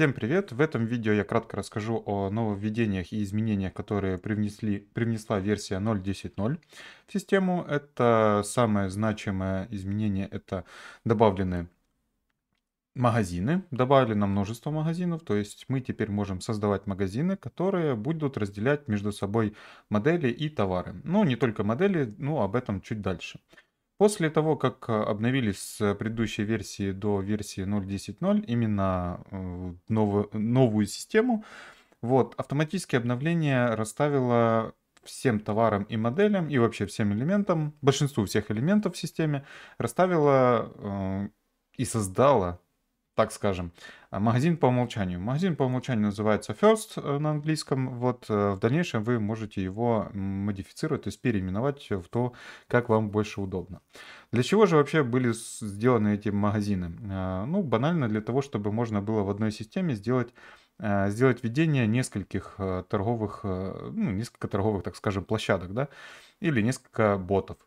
Всем привет! В этом видео я кратко расскажу о нововведениях и изменениях, которые привнесли, привнесла версия 0.10.0 в систему. Это самое значимое изменение, это добавлены магазины, добавлено множество магазинов, то есть мы теперь можем создавать магазины, которые будут разделять между собой модели и товары. Ну, не только модели, но ну, об этом чуть дальше. После того, как э, обновились с э, предыдущей версии до версии 0.10.0, именно э, новую, новую систему, вот, автоматическое обновление расставило всем товарам и моделям, и вообще всем элементам, большинству всех элементов в системе, расставила э, и создала так скажем, магазин по умолчанию. Магазин по умолчанию называется First э, на английском. Вот э, в дальнейшем вы можете его модифицировать, то есть переименовать в то, как вам больше удобно. Для чего же вообще были сделаны эти магазины? Э, ну, банально для того, чтобы можно было в одной системе сделать сделать введение нескольких торговых, ну, несколько торговых, так скажем, площадок, да, или несколько ботов.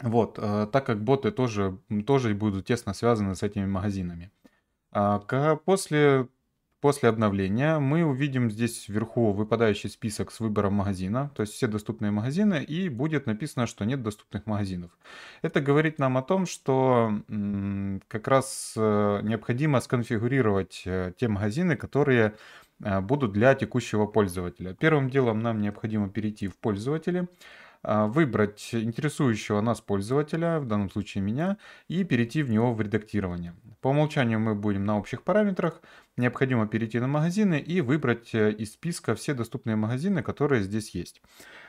Вот, так как боты тоже, тоже будут тесно связаны с этими магазинами. А, после, после обновления мы увидим здесь вверху выпадающий список с выбором магазина, то есть все доступные магазины, и будет написано, что нет доступных магазинов. Это говорит нам о том, что как раз э, необходимо сконфигурировать э, те магазины, которые э, будут для текущего пользователя. Первым делом нам необходимо перейти в пользователи. А, выбрать интересующего нас пользователя, в данном случае меня, и перейти в него в редактирование. По умолчанию мы будем на общих параметрах. Необходимо перейти на магазины и выбрать э, из списка все доступные магазины, которые здесь есть.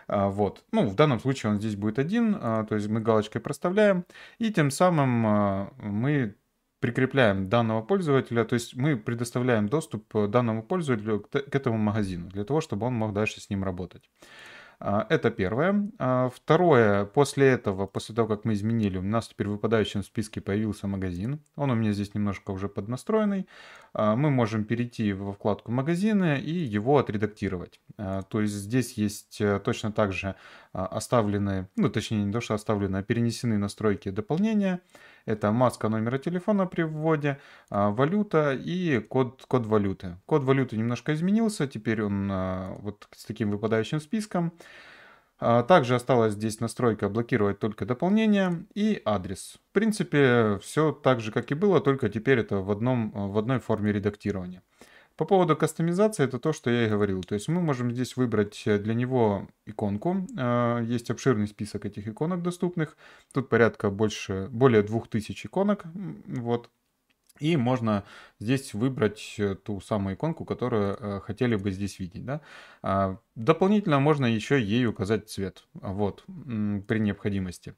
А, вот. Ну, в данном случае он здесь будет один, а, то есть мы галочкой проставляем, и тем самым мы прикрепляем данного пользователя, то есть мы предоставляем доступ данному пользователю к этому магазину, для того, чтобы он мог дальше с ним работать. А, это первое. А, второе, после этого, после того, как мы изменили, у нас теперь в выпадающем списке появился магазин. Он у меня здесь немножко уже поднастроенный. А, мы можем перейти во вкладку магазины и его отредактировать. То есть здесь есть э, точно так же оставлены, ну точнее не то, что оставлены, а перенесены настройки дополнения. Это маска номера телефона при вводе, а, валюта и код, код валюты. Код валюты немножко изменился, теперь он а, вот с таким выпадающим списком. А, также осталась здесь настройка блокировать только дополнение и адрес. В принципе, все так же, как и было, только теперь это в, одном, в одной форме редактирования. По поводу кастомизации, это то, что я и говорил. То есть мы можем здесь выбрать э, для него иконку. Э, есть обширный список этих иконок доступных. Тут порядка больше, более 2000 иконок. Вот, и можно здесь выбрать э, ту самую иконку, которую э, хотели бы здесь видеть. Да? А, дополнительно можно еще ей указать цвет вот, при необходимости.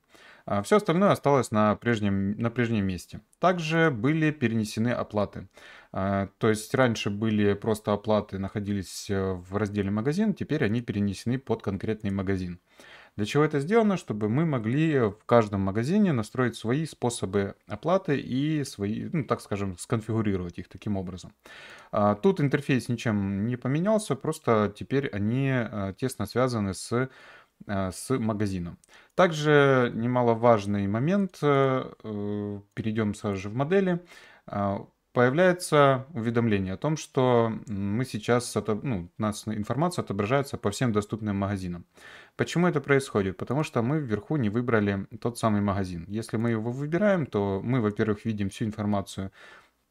А Все остальное осталось на прежнем, на прежнем месте. Также были перенесены оплаты. А, то есть раньше были просто оплаты, находились э, в разделе магазин, теперь они перенесены под конкретный магазин. Для чего это сделано? Чтобы мы могли в каждом магазине настроить свои способы оплаты и свои, ну так скажем, сконфигурировать их таким образом. А, тут интерфейс ничем не поменялся, просто теперь они а, тесно связаны с а, с магазином. Также немаловажный момент, э, э, перейдем сразу же в модели, появляется уведомление о том, что мы сейчас, ну, у нас информация отображается по всем доступным магазинам. Почему это происходит? Потому что мы вверху не выбрали тот самый магазин. Если мы его выбираем, то мы, во-первых, видим всю информацию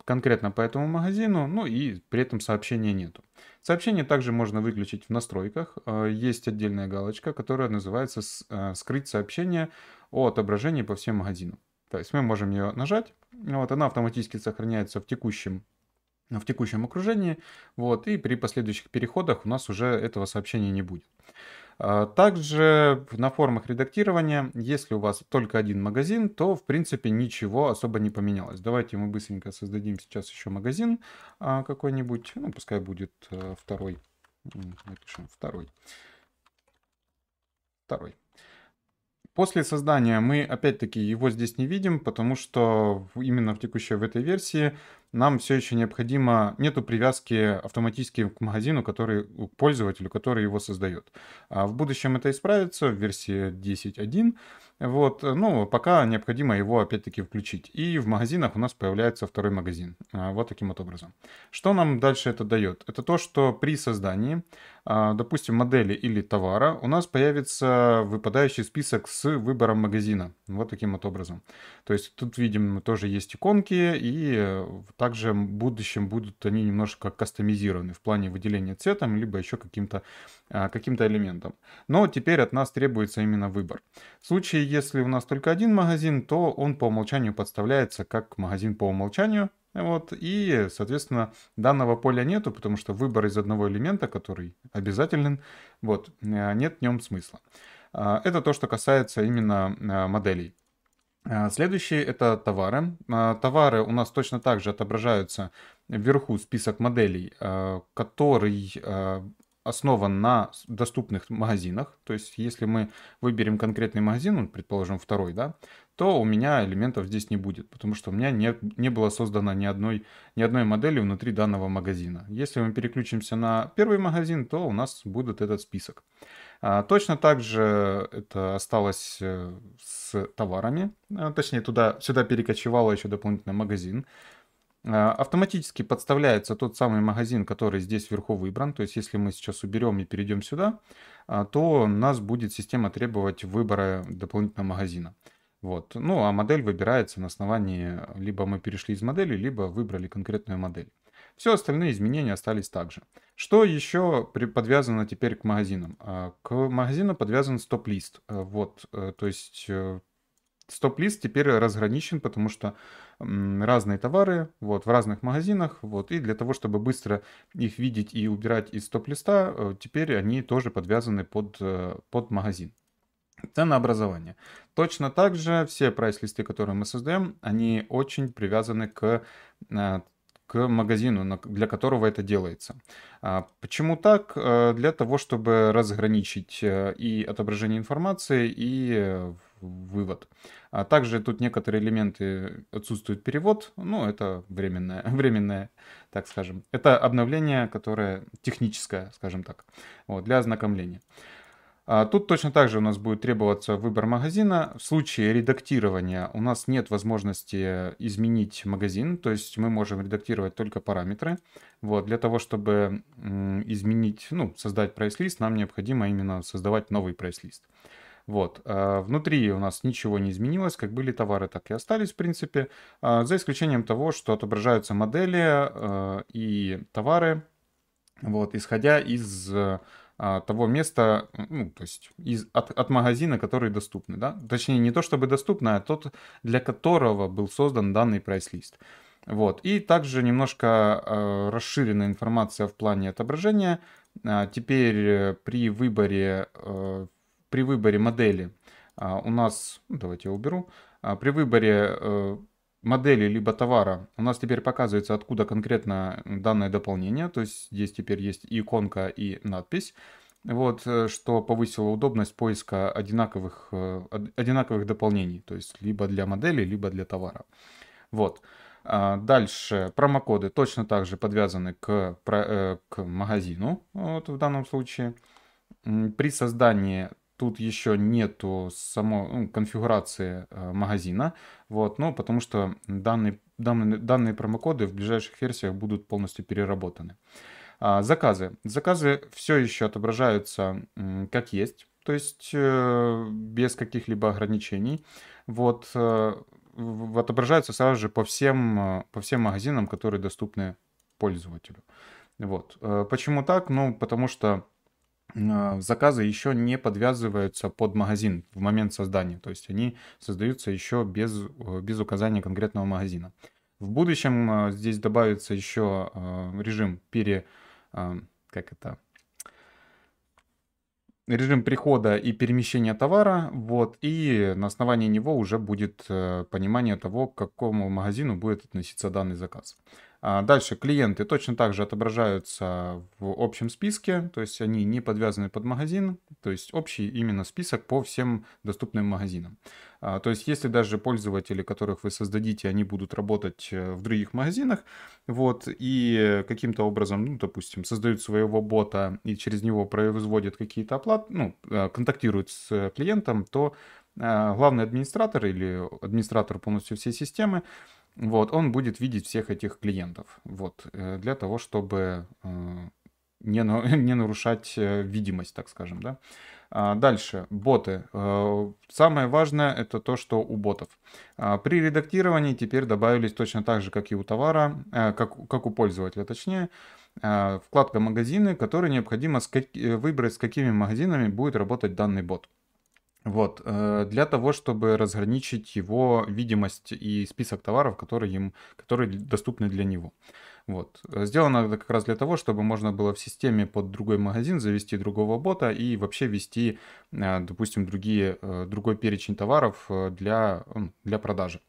конкретно по этому магазину, ну и при этом сообщения нету. Сообщение также можно выключить в настройках. Э, есть отдельная галочка, которая называется э, «Скрыть сообщение о отображении по всем магазинам». То есть мы можем ее нажать, вот она автоматически сохраняется в текущем в текущем окружении, вот, и при последующих переходах у нас уже этого сообщения не будет. А, также на формах редактирования, если у вас только один магазин, то в принципе ничего особо не поменялось. Давайте мы быстренько создадим сейчас еще магазин а, какой-нибудь, ну пускай будет э, второй, напишем второй, второй. После создания мы опять-таки его здесь не видим, потому что именно в текущей в этой версии нам все еще необходимо, нету привязки автоматически к магазину, который, к пользователю, который его создает. А в будущем это исправится в версии 10.1, вот, ну, пока необходимо его опять-таки включить. И в магазинах у нас появляется второй магазин, а, вот таким вот образом. Что нам дальше это дает? Это то, что при создании, а, допустим, модели или товара, у нас появится выпадающий список с выбором магазина, вот таким вот образом. То есть тут видим, тоже есть иконки и э, также в будущем будут они немножко кастомизированы в плане выделения цветом, либо еще каким-то а, каким элементом. Но теперь от нас требуется именно выбор. В случае, если у нас только один магазин, то он по умолчанию подставляется как магазин по умолчанию, вот, и, соответственно, данного поля нету, потому что выбор из одного элемента, который обязателен, вот, а, нет в нем смысла. А, это то, что касается именно моделей. А, следующие это товары. А, товары у нас точно так же отображаются вверху список моделей, а, который основан на доступных магазинах. То есть, если мы выберем конкретный магазин, он, ну, предположим, второй, да, то у меня элементов здесь не будет, потому что у меня не, не было создано ни одной, ни одной модели внутри данного магазина. Если мы переключимся на первый магазин, то у нас будет этот список. А, точно так же это осталось э, с товарами, а, точнее туда, сюда перекочевало еще дополнительный магазин. А, автоматически подставляется тот самый магазин, который здесь вверху выбран. То есть если мы сейчас уберем и перейдем сюда, а, то у нас будет система требовать выбора дополнительного магазина. Вот. Ну, а модель выбирается на основании, либо мы перешли из модели, либо выбрали конкретную модель. Все остальные изменения остались также. Что еще при, подвязано теперь к магазинам? А, к магазину подвязан стоп-лист. Э, вот, э, то есть э, стоп-лист теперь разграничен, потому что разные товары вот, в разных магазинах, вот, и для того, чтобы быстро их видеть и убирать из стоп-листа, теперь они тоже подвязаны под, под магазин. Ценообразование. Точно так же все прайс-листы, которые мы создаем, они очень привязаны к э, к магазину, для которого это делается. А почему так? Э, для того, чтобы разграничить э, и отображение информации, и вывод. А также тут некоторые элементы отсутствует перевод, ну это временное, временное, так скажем. Это обновление, которое техническое, скажем так, вот, для ознакомления. А тут точно так же у нас будет требоваться выбор магазина. В случае редактирования у нас нет возможности изменить магазин, то есть мы можем редактировать только параметры. Вот, для того, чтобы изменить, ну, создать прайс-лист, нам необходимо именно создавать новый прайс-лист. Вот. А внутри у нас ничего не изменилось, как были товары, так и остались, в принципе, а, за исключением того, что отображаются модели э, и товары, вот, исходя из а, того места, ну, то есть из, от, от магазина, который доступны, да? Точнее, не то чтобы доступны, а тот, для которого был создан данный прайс-лист. Вот. И также немножко э, а, расширена информация в плане отображения. А, теперь э, при выборе, э, при выборе модели а, у нас, ну, давайте я уберу, а, при выборе э, модели либо товара у нас теперь показывается, откуда конкретно данное дополнение. То есть здесь теперь есть иконка, и надпись. Вот, э, что повысило удобность поиска одинаковых, э, одинаковых дополнений. То есть либо для модели, либо для товара. Вот. А дальше промокоды точно так же подвязаны к, э, к магазину, вот в данном случае. При создании тут еще нету само ну, конфигурации э, магазина, вот, ну, потому что данные, данные, данные промокоды в ближайших версиях будут полностью переработаны. А, заказы. Заказы все еще отображаются как есть, то есть э, без каких-либо ограничений. Вот, э, отображаются сразу же по всем, э, по всем магазинам, которые доступны пользователю. Вот. Э, почему так? Ну, потому что а, заказы еще не подвязываются под магазин в момент создания, то есть они создаются еще без, э, без указания конкретного магазина. В будущем а, здесь добавится еще а, режим пере... как это? режим прихода и перемещения товара, вот, и на основании него уже будет э, понимание того, к какому магазину будет относиться данный заказ. А, дальше клиенты точно так же отображаются в общем списке, то есть они не подвязаны под магазин, то есть общий именно список по всем доступным магазинам. А, то есть если даже пользователи, которых вы создадите, они будут работать э, в других магазинах, вот, и каким-то образом, ну, допустим, создают своего бота и через него производят какие-то оплаты, ну, э, контактируют с э, клиентом, то главный администратор или администратор полностью всей системы, вот, он будет видеть всех этих клиентов, вот, э, для того, чтобы э, не, не нарушать э, видимость, так скажем, да. А, дальше, боты. Самое важное это то, что у ботов. А, при редактировании теперь добавились точно так же, как и у товара, как, как у пользователя точнее, вкладка магазины, которые необходимо выбрать, с какими магазинами будет работать данный бот. Вот, э, для того, чтобы разграничить его видимость и список товаров, которые, им, которые доступны для него. Вот. Э, сделано это как раз для того, чтобы можно было в системе под другой магазин завести другого бота и вообще вести, э, допустим, другие, другой перечень товаров для, для продажи.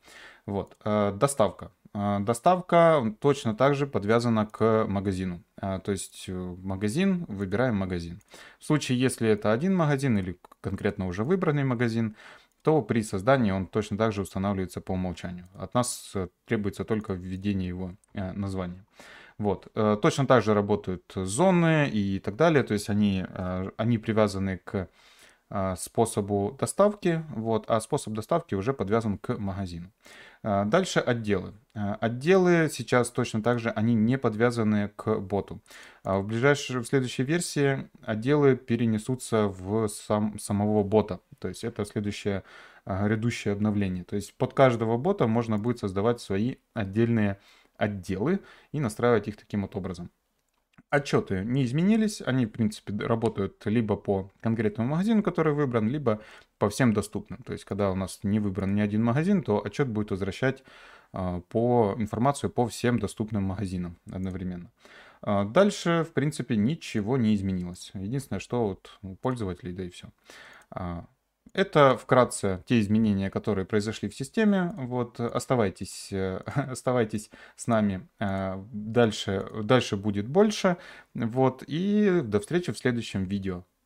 Вот. Доставка. А, доставка точно так же подвязана к магазину. А, то есть э, магазин, выбираем магазин. В случае, если это один магазин или конкретно уже выбранный магазин, то при создании он точно так же устанавливается по умолчанию. От нас э, требуется только введение его э, названия. Вот. Точно так же работают зоны и так далее. То есть они, они привязаны к а, способу доставки, вот, а способ доставки уже подвязан к магазину. А, дальше отделы. А, отделы сейчас точно так же, они не подвязаны к боту. В ближайшей, в следующей версии отделы перенесутся в сам, самого бота. То есть это следующее грядущее обновление. То есть под каждого бота можно будет создавать свои отдельные отделы и настраивать их таким вот образом отчеты не изменились, они, в принципе, работают либо по конкретному магазину, который выбран, либо по всем доступным. То есть, когда у нас не выбран ни один магазин, то отчет будет возвращать а, по информацию по всем доступным магазинам одновременно. А, дальше, в принципе, ничего не изменилось. Единственное, что вот у пользователей, да и все. А, это вкратце те изменения, которые произошли в системе. Вот оставайтесь, э, оставайтесь с нами. Э, дальше, дальше будет больше. Вот и до встречи в следующем видео.